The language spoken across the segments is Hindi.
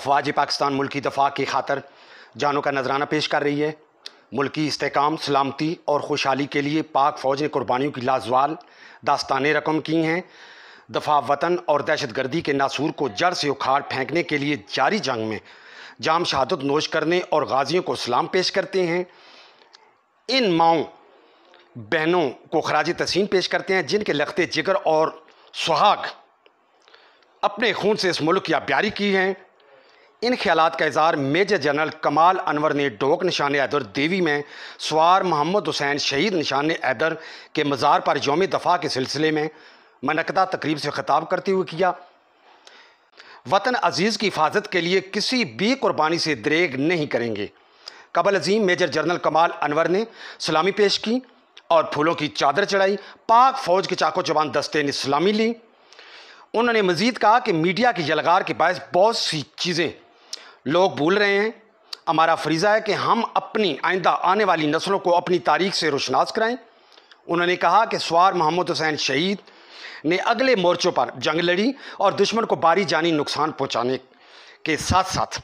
अफवाज पाकिस्तान मुल्क दफा की खातर जानों का नजराना पेश कर रही है मुल्क इसकाम सलामती और खुशहाली के लिए पाक फ़ौज ने कुर्बानियों की लाजवाल दास्तान रकम की हैं दफा वतन और दहशत गर्दी के नासूर को जड़ से उखाड़ फेंकने के लिए जारी जंग में जाम शहादत नोश करने और गाजियों को सलाम पेश करते हैं इन माओ बहनों को खराज तहसीन पेश करते हैं जिनके लखते जिगर और सुहाग अपने खून से इस मुल्क की अब्यारी की हैं इन ख्याल का इजहार मेजर जनरल कमाल अनवर ने डोक निशान ऐदर देवी में सवार मोहम्मद हुसैन शहीद निशान हैदर के मज़ार पर योम दफ़ा के सिलसिले में मनकदा तकरीब से ख़िताब करते हुए किया वतन अजीज़ की हिफाजत के लिए किसी भी कुर्बानी से दरेग नहीं करेंगे कबल अजीम मेजर जनरल कमाल अनवर ने सलामी पेश की और फूलों की चादर चढ़ाई पाक फ़ौज के चाको जवान दस्ते ने सलामी ली उन्होंने मज़ीद कहा कि मीडिया की जलगार के बायस बहुत सी चीज़ें लोग भूल रहे हैं हमारा फरीज़ा है कि हम अपनी आइंदा आने वाली नस्लों को अपनी तारीख से रोशनास कराएं उन्होंने कहा कि सवार मोहम्मद हुसैन शहीद ने अगले मोर्चों पर जंग लड़ी और दुश्मन को बारी जानी नुकसान पहुंचाने के साथ साथ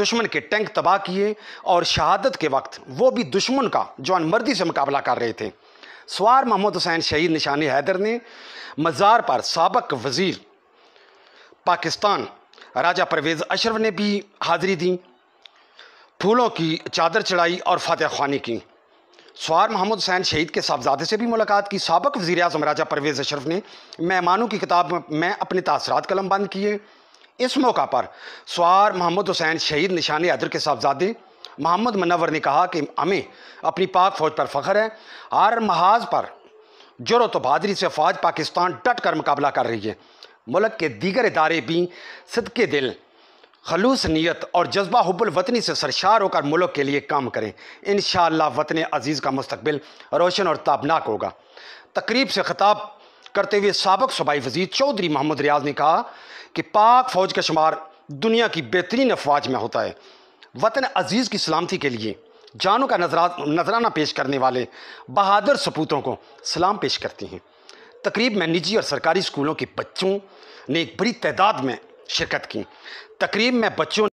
दुश्मन के टैंक तबाह किए और शहादत के वक्त वो भी दुश्मन का जौन मर्दी से मुकाबला कर रहे थे सवार मोहम्मद हुसैन शहीद निशान हैदर ने मज़ार पर सबक वज़ीर पाकिस्तान राजा परवेज़ अशरफ ने भी हाज़िरी दी फूलों की चादर चढ़ाई और फतेह खानी की सवार मोहम्मद हुसैन शहीद के साहबजादे से भी मुलाकात की सबक वजी अजम राजा परवेज़ अशरफ ने मेहमानों की किताब में अपने तसरात कलम बंद किए इस मौका पर सवार मोहम्मद हुसैन शहीद निशान अदर के साहबजादे मोहम्मद मनवर ने कहा कि हमें अपनी पाक फ़ौज पर फ़ख्र है आर महाज पर तो बहादरी से फ़ौज पाकिस्तान डट कर मुकाबला कर रही है मुल्क के दीगर इदारे भी सदके दिल खलूस नीयत और जज्बा हब्बुल वतनी से सरशार होकर मुल्क के लिए काम करें इन वतन अजीज़ का मुस्तबिल रोशन और ताबनाक होगा तकरीब से ख़ताब करते हुए सबक सूबाई वजीर चौधरी मोहम्मद रियाज ने कहा कि पाक फ़ौज का शुमार दुनिया की बेहतरीन अफवाज में होता है वतन अजीज़ की सलामती के लिए जानों का नजरा नजराना पेश करने वाले बहादुर सपूतों को सलाम पेश करती हैं तकरीब में निजी और सरकारी स्कूलों के बच्चों ने एक बड़ी तादाद में शिरकत की तकरीब में बच्चों